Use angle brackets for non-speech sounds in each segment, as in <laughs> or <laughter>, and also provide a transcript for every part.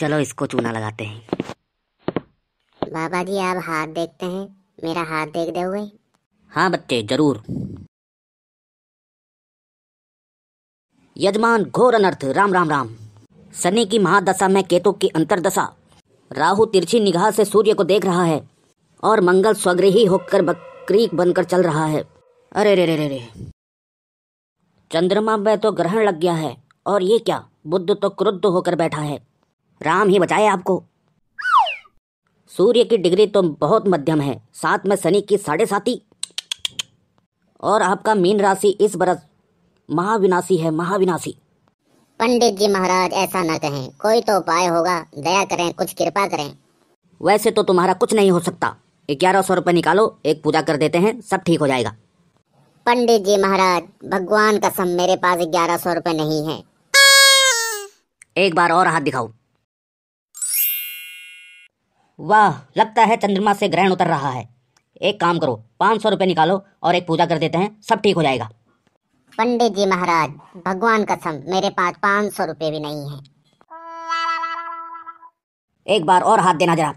चलो इसको चूना लगाते हैं बाबा जी आप हाथ देखते हैं मेरा हाथ देख दोगे हाँ बच्चे जरूर यजमान घोर अनर्थ राम राम राम शनि की महादशा में केतु की अंतरदशा राहु तिरछी निगाह से सूर्य को देख रहा है और मंगल स्वग्रही होकर बकरी बनकर चल रहा है अरे रे रे रे रे चंद्रमा में तो ग्रहण लग गया है और ये क्या बुद्ध तो क्रुद्ध होकर बैठा है राम ही बचाए आपको सूर्य की डिग्री तो बहुत मध्यम है साथ में शनि की साढ़े साथी और आपका मीन राशि इस बरस महाविनाशी है महाविनाशी पंडित जी महाराज ऐसा ना कहें कोई तो उपाय होगा दया करें कुछ कृपा करें वैसे तो तुम्हारा कुछ नहीं हो सकता ग्यारह सौ रूपए निकालो एक पूजा कर देते हैं सब ठीक हो जाएगा पंडित जी महाराज भगवान कसम मेरे पास ग्यारह सौ रूपए नहीं है एक बार और हाथ दिखाओ वाह लगता है चंद्रमा से ग्रहण उतर रहा है एक काम करो पाँच सौ रुपये निकालो और एक पूजा कर देते हैं सब ठीक हो जाएगा पंडित जी महाराज भगवान कसम मेरे पास पाँच सौ रुपये भी नहीं है एक बार और हाथ देना जरा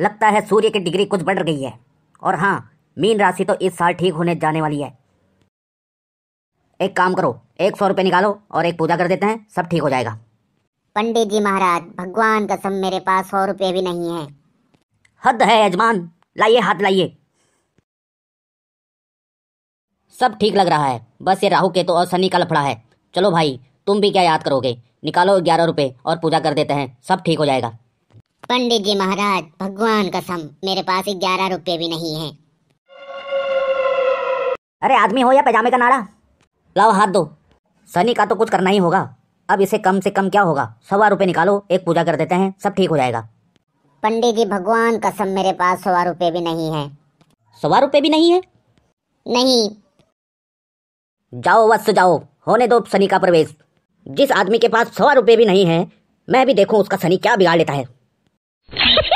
लगता है सूर्य की डिग्री कुछ बढ़ गई है और हाँ मीन राशि तो इस साल ठीक होने जाने वाली है एक काम करो एक सौ रुपये निकालो और एक पूजा कर देते हैं सब ठीक हो जाएगा पंडित जी महाराज भगवान कसम मेरे पास सौ रुपये भी नहीं है हद है यजमान लाइए हाथ लाइए सब ठीक लग रहा है बस ये राहु के तो और शनि का लफड़ा है चलो भाई तुम भी क्या याद करोगे निकालो ग्यारह रुपये और पूजा कर देते हैं सब ठीक हो जाएगा पंडित जी महाराज भगवान कसम मेरे पास ग्यारह रुपये भी नहीं है अरे आदमी हो या पैजामे का नाड़ा लाओ हाथ दो सनी का तो कुछ करना ही होगा अब इसे कम से कम क्या होगा सवा रुपए निकालो एक पूजा कर देते हैं सब ठीक हो जाएगा पंडित जी भगवान कसम मेरे पास सवा रुपये भी नहीं है सवा रुपये भी नहीं है नहीं जाओ वस्त जाओ होने दो सनी का प्रवेश जिस आदमी के पास सवा रुपये भी नहीं है मैं भी देखूं उसका सनी क्या बिगाड़ लेता है <laughs>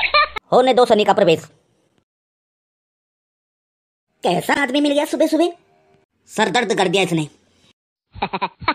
होने दो सनी का प्रवेश कैसा आदमी मिल गया सुबह सुबह सर दर्द कर दिया इसने <laughs>